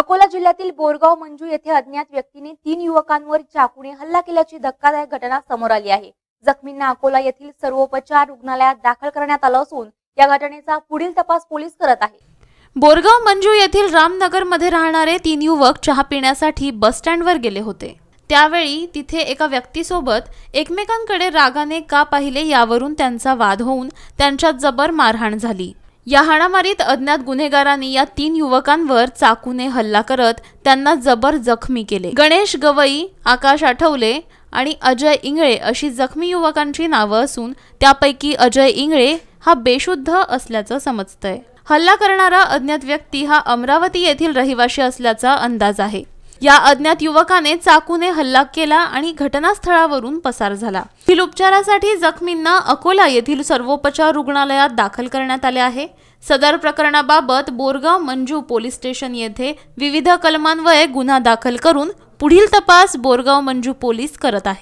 अकोला जिल्ह्यातील बोरगाव मंजू येथे अज्ञात व्यक्तीने तीन युवकांवर चाकूने हल्ला केल्याची धक्कादायक घटना समोर आली आहे जखमींना अकोला येथील सर्वोपचार रुग्णालयात दाखल करण्यात आलं असून या घटनेचा पुढील तपास पोलीस करत आहे बोरगाव मंजू येथील रामनगर मध्ये राहणारे तीन युवक चहा पिण्यासाठी बस बसस्टँडवर गेले होते त्यावेळी तिथे एका व्यक्तीसोबत एकमेकांकडे रागाने का पाहिले यावरून त्यांचा वाद होऊन त्यांच्यात जबर मारहाण झाली या हाणामारीत अज्ञात गुन्हेगारांनी या तीन युवकांवर चाकूने हल्ला करत त्यांना जबर जखमी केले गणेश गवई आकाश आठवले आणि अजय इंगळे अशी जखमी युवकांची नावं असून त्यापैकी अजय इंगळे हा बेशुद्ध असल्याचं समजतंय हल्ला करणारा अज्ञात व्यक्ती हा अमरावती येथील रहिवाशी असल्याचा अंदाज आहे या अज्ञात युवकाने चाकूने हल्ला केला आणि घटनास्थळावरून पसार झाला पुढील उपचारासाठी जखमींना अकोला येथील सर्वोपचार रुग्णालयात दाखल करण्यात आले आहे सदर प्रकरणाबाबत बोरगाव मंजू पोलीस स्टेशन येथे विविध कलमांवये गुन्हा दाखल करून पुढील तपास बोरगाव मंजू पोलीस करत आहेत